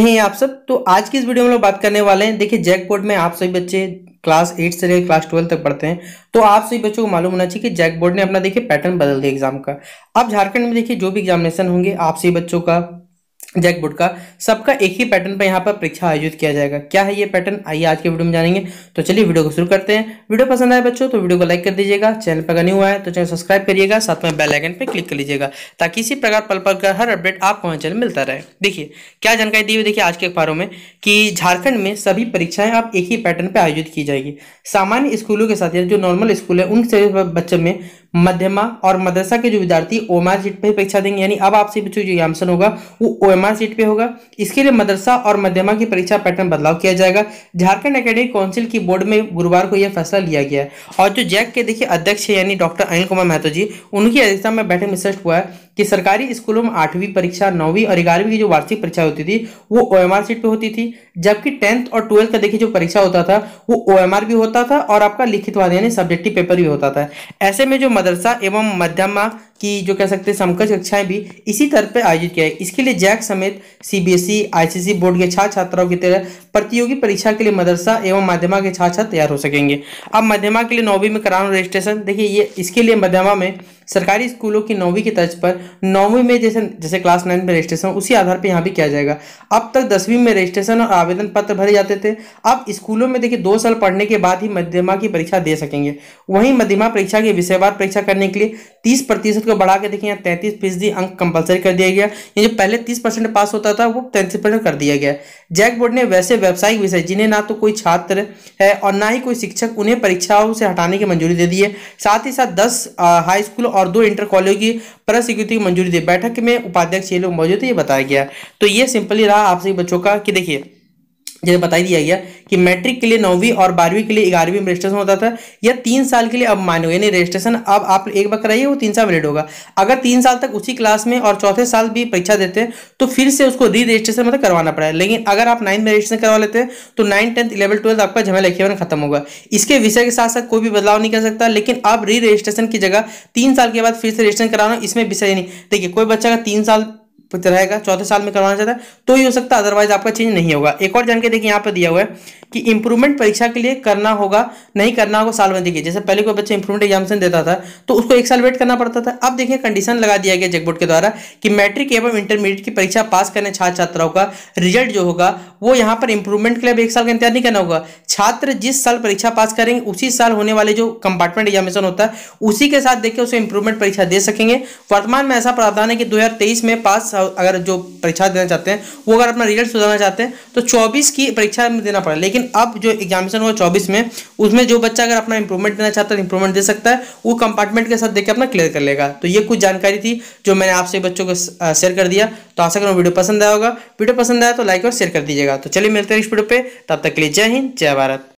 हैं आप सब तो आज की इस वीडियो में लोग बात करने वाले हैं देखिए बोर्ड में आप सभी बच्चे क्लास एट से लेकर क्लास ट्वेल्व तक पढ़ते हैं तो आप सभी बच्चों को मालूम होना चाहिए कि जैकबोर्ड ने अपना देखिए पैटर्न बदल दिया एग्जाम का अब झारखंड में देखिए जो भी एग्जामिनेशन होंगे आप सभी बच्चों का जैक का सबका एक ही पैटर्न पर यहाँ पर परीक्षा आयोजित किया जाएगा क्या है ये पैटर्न आइए आज के वीडियो में जानेंगे तो चलिए वीडियो को शुरू करते हैं वीडियो पसंद आए बच्चों तो वीडियो को लाइक कर दीजिएगा चैनल पर नहीं हुआ है तो चैनल सब्सक्राइब करिएगा साथ में बेल आइकन पर क्लिक कर लीजिएगा ताकि इसी प्रकार पल पल का हर अपडेट आपको हमारे चैनल मिलता रहे देखिए क्या जानकारी दी हुई देखिए आज के अखबारों में कि झारखंड में सभी परीक्षाएं अब एक ही पैटर्न पर आयोजित की जाएगी सामान्य स्कूलों के साथ जो नॉर्मल स्कूल है उन सभी बच्चों में मध्यमा और मदरसा के जो विद्यार्थी ओ एम आर सीट पर परीक्षा देंगे यानी अब आपसे पूछो जो एग्जाम्सन होगा वो ओ एम आर सीट पर होगा इसके लिए मदरसा और मध्यमा की परीक्षा पैटर्न बदलाव किया जाएगा झारखंड अकेडमिक काउंसिल की बोर्ड में गुरुवार को यह फैसला लिया गया है और जो जैक के देखिए अध्यक्ष है यानी डॉक्टर अनिल कुमार महतो जी उनकी अध्यक्षता में बैठक में स्पष्ट हुआ है कि सरकारी स्कूलों में आठवीं परीक्षा नौवीं और ग्यारहवीं की जो वार्षिक परीक्षा होती थी वो ओ एम आर सीट पर होती थी जबकि टेंथ और ट्वेल्थ का देखिए जो परीक्षा होता था वो ओ एम आर भी होता था और आपका लिखित वाद यानी सब्जेक्टिव पेपर भी होता था ऐसे में जो मदरसा एवं मध्यमा की जो कह सकते हैं समकक्ष कक्षाएं भी इसी तरह पर आयोजित किया है इसके लिए जैक समेत सीबीएसई आईसीसी e, बोर्ड के छात्र छात्राओं की तरह प्रतियोगी परीक्षा के लिए मदरसा एवं मध्यमा के छात्र छात्र तैयार हो सकेंगे अब मध्यमा के लिए नौवीं में कराना रजिस्ट्रेशन देखिए ये इसके लिए मध्यमा में सरकारी स्कूलों की नौवीं की तर्ज पर नौवीं में जैसे जैसे क्लास नाइन में रजिस्ट्रेशन उसी आधार पर यहाँ भी किया जाएगा अब तक दसवीं में रजिस्ट्रेशन और आवेदन पत्र भरे जाते थे अब स्कूलों में देखिए दो साल पढ़ने के बाद ही मध्यमा की परीक्षा दे सकेंगे वहीं मध्यमा परीक्षा की विषयवार परीक्षा करने के लिए तीस प्रतिशत को बढ़ा के देखिए यहाँ तैंतीस फीसदी अंक कंपलसरी कर दिया गया ये जो पहले तीस परसेंट पास होता था वो तैंतीस परसेंट कर दिया गया जैक बोर्ड ने वैसे व्यावसायिक विषय जिन्हें ना तो कोई छात्र है और ना ही कोई शिक्षक उन्हें परीक्षाओं से हटाने की मंजूरी दे दी है साथ ही साथ दस हाई स्कूल और दो इंटर कॉलेज की प्रस्वीकृति की मंजूरी दी बैठक में उपाध्यक्ष ये लोग मौजूद थे ये बताया गया तो ये सिंपली रहा आप सभी बच्चों का कि देखिए जैसे बता दिया गया कि मैट्रिक के लिए नौवीं और बारहवीं के लिए ग्यारहवीं में रजिस्ट्रेशन होता था या तीन साल के लिए अब मान्य यानी रजिस्ट्रेशन अब आप एक बार कराइए वो तीन साल वैलिड होगा अगर तीन साल तक उसी क्लास में और चौथे साल भी परीक्षा देते हैं तो फिर से उसको री रजिस्ट्रेशन मतलब करवाना पड़ा लेकिन अगर आप नाइन्थ में रजिस्ट्रेशन करवा लेते हैं तो नाइन टेंथ इलेवन ट्वेल्थ आपका झमेला इक्यावन खत्म होगा इसके विषय के साथ साथ कोई भी बदलाव नहीं कर सकता लेकिन अब री रजिस्ट्रेशन की जगह तीन साल के बाद फिर से रजिस्ट्रेशन कराना इसमें विषय नहीं देखिए कोई बच्चा का तीन साल रहेगा चौथे साल में करवाना चाहता है तो ही हो सकता है अदरवाइज आपका चेंज नहीं होगा एक और जानकारी देखिए यहाँ पर दिया हुआ है कि इंप्रूवमेंट परीक्षा के लिए करना होगा नहीं करना होगा साल में देखिए जैसे पहले कोई बच्चा इंप्रूवमेंट एग्जामेशन देता था तो उसको एक साल वेट करना पड़ता था अब देखिए कंडीशन लगा दिया गया जेकबोर्ड के द्वारा कि मैट्रिक एवं इंटरमीडिएट की परीक्षा पास करने छात्र छात्राओं का रिजल्ट जो होगा वो यहाँ पर इंप्रूवमेंट के लिए एक साल का इंतजार नहीं करना होगा छात्र जिस साल परीक्षा पास करेंगे उसी साल होने वाले जो कंपार्टमेंट एग्जामेशन होता है उसी के साथ देखिए उसे इंप्रूवमेंट परीक्षा दे सकेंगे वर्तमान में ऐसा प्रावधान है कि दो में पास अगर जो परीक्षा देना चाहते हैं वो अगर अपना रिजल्ट सुधारना चाहते हैं तो चौबीस की परीक्षा में देना पड़ा लेकिन अब जो एग्जामिनेशन हुआ चौबीस में उसमें जो बच्चा अगर अपना इंप्रूवमेंट देना चाहता है इंप्रूवमेंट दे सकता है वो कंपार्टमेंट के साथ देकर अपना क्लियर कर लेगा तो ये कुछ जानकारी थी जो मैंने आपसे बच्चों को शेयर कर दिया तो आशा करूँ वीडियो पसंद आया होगा वीडियो पसंद आया तो लाइक और शेयर कर दीजिएगा तो चलिए मिलते हैं इस वीडियो पर तब तक के लिए जय हिंद जय भारत